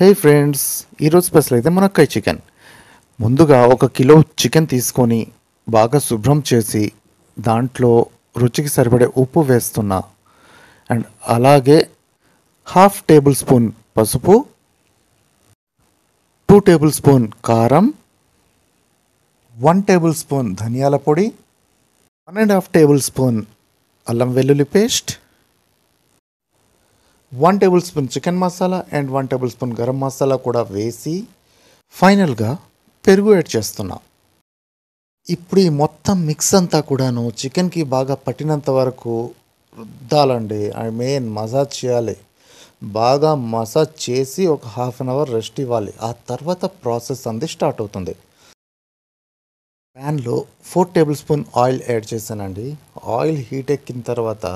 హే friends ఈరోజు special అయితే మునక్కాయ చికెన్ ముందుగా ఒక కిలో చికెన్ తీసుకొని బాగా శుభ్రం చేసి దాంట్లో రుచికి సరిపడే ఉప్పు వేస్తున్నా అండ్ అలాగే హాఫ్ టేబుల్ స్పూన్ పసుపు టూ టేబుల్ స్పూన్ కారం వన్ టేబుల్ స్పూన్ ధనియాల పొడి one and half tablespoon అల్లం వెల్లుల్లి paste one tablespoon chicken masala and one tablespoon garam masala కూడా వేసి ఫైనల్గా పెరుగు యాడ్ చేస్తున్నా ఇప్పుడు ఈ మొత్తం మిక్స్ అంతా కూడాను చికెన్కి బాగా పట్టినంత వరకు రుద్దాలండి ఐ మెయిన్ మసాజ్ చేయాలి బాగా మసాజ్ చేసి ఒక హాఫ్ అన్ అవర్ రెస్ట్ ఇవ్వాలి ఆ తర్వాత ప్రాసెస్ అంది స్టార్ట్ అవుతుంది ప్యాన్లో four tablespoon oil add చేశానండి ఆయిల్ హీట్ ఎక్కిన తర్వాత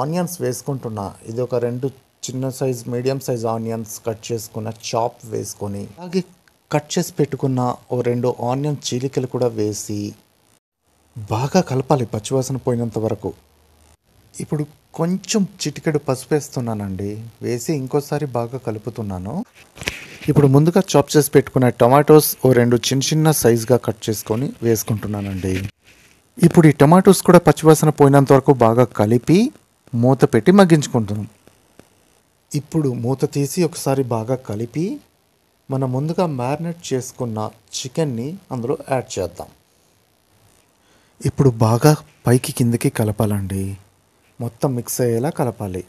ఆనియన్స్ వేసుకుంటున్నా ఇది ఒక రెండు చిన్న size medium size onions cut చేసుకున్న చాప్ వేసుకొని అలాగే కట్ చేసి పెట్టుకున్న ఓ రెండు ఆనియన్ చీలికలు కూడా వేసి బాగా కలపాలి పచ్చివాసన పోయినంత వరకు ఇప్పుడు కొంచెం చిటికెడు పసుపు వేస్తున్నానండి వేసి ఇంకోసారి బాగా కలుపుతున్నాను ఇప్పుడు ముందుగా చాప్ చేసి పెట్టుకున్న టమాటోస్ ఓ రెండు చిన్న చిన్న సైజుగా కట్ చేసుకొని వేసుకుంటున్నానండి ఇప్పుడు ఈ టమాటోస్ కూడా పచ్చివాసన పోయినంత వరకు బాగా కలిపి మూత పెట్టి మగ్గించుకుంటున్నాం ఇప్పుడు మూత తీసి ఒకసారి బాగా కలిపి మనం ముందుగా మ్యారినేట్ చేసుకున్న చికెన్ని అందులో యాడ్ చేద్దాం ఇప్పుడు బాగా పైకి కిందకి కలపాలండి మొత్తం మిక్స్ అయ్యేలా కలపాలి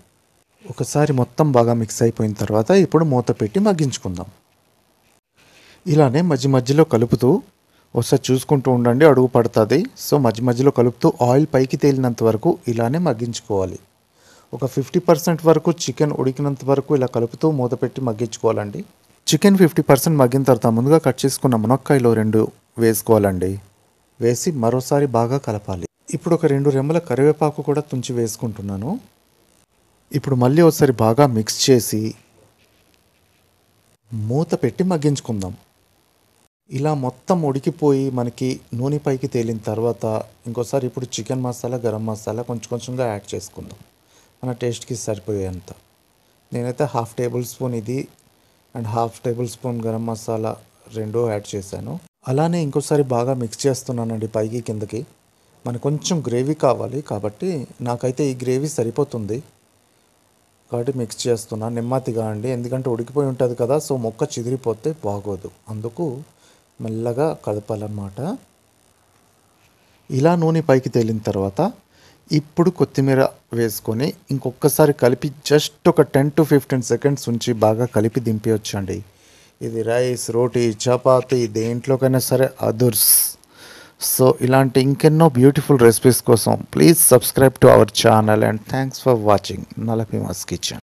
ఒకసారి మొత్తం బాగా మిక్స్ అయిపోయిన తర్వాత ఇప్పుడు మూత పెట్టి మగ్గించుకుందాం ఇలానే మధ్య మధ్యలో కలుపుతూ ఒకసారి చూసుకుంటూ ఉండండి అడుగు పడుతుంది సో మధ్య మధ్యలో కలుపుతూ ఆయిల్ పైకి తేలినంత వరకు ఇలానే మగ్గించుకోవాలి ఒక ఫిఫ్టీ పర్సెంట్ వరకు చికెన్ ఉడికినంత వరకు ఇలా కలుపుతూ మూతపెట్టి మగ్గించుకోవాలండి చికెన్ ఫిఫ్టీ పర్సెంట్ మగ్గిన తర్వాత ముందుగా కట్ చేసుకున్న మునక్కాయలో రెండు వేసుకోవాలండి వేసి మరోసారి బాగా కలపాలి ఇప్పుడు ఒక రెండు రెమ్మల కరివేపాకు కూడా తుంచి వేసుకుంటున్నాను ఇప్పుడు మళ్ళీ ఒకసారి బాగా మిక్స్ చేసి మూత పెట్టి మగ్గించుకుందాం ఇలా మొత్తం ఉడికిపోయి మనకి నూనె పైకి తేలిన తర్వాత ఇంకోసారి ఇప్పుడు చికెన్ మసాలా గరం మసాలా కొంచెం కొంచెంగా యాడ్ చేసుకుందాం మన టేస్ట్కి సరిపోయేంత నేనైతే హాఫ్ టేబుల్ స్పూన్ ఇది and half tablespoon garam masala రెండూ యాడ్ చేశాను అలానే ఇంకోసారి బాగా మిక్స్ చేస్తున్నానండి పైకి కిందకి మనకు కొంచెం గ్రేవీ కావాలి కాబట్టి నాకైతే ఈ గ్రేవీ సరిపోతుంది కాబట్టి మిక్స్ చేస్తున్నా నెమ్మదిగా అండి ఎందుకంటే ఉడికిపోయి ఉంటుంది కదా సో మొక్క చిదిరిపోతే బాగోదు అందుకు మెల్లగా కలపాలన్నమాట ఇలా నూనె పైకి తేలిన తర్వాత ఇప్పుడు కొత్తిమీర వేసుకొని ఇంకొకసారి కలిపి జస్ట్ ఒక టెన్ టు ఫిఫ్టీన్ సెకండ్స్ ఉంచి బాగా కలిపి దింపేవచ్చండి ఇది రైస్ రోటీ చపాతి దేంట్లోకైనా సరే అదుర్స్ సో ఇలాంటి ఇంకెన్నో బ్యూటిఫుల్ రెసిపీస్ కోసం please subscribe to our channel and thanks for watching నలపి మస్ కిచెన్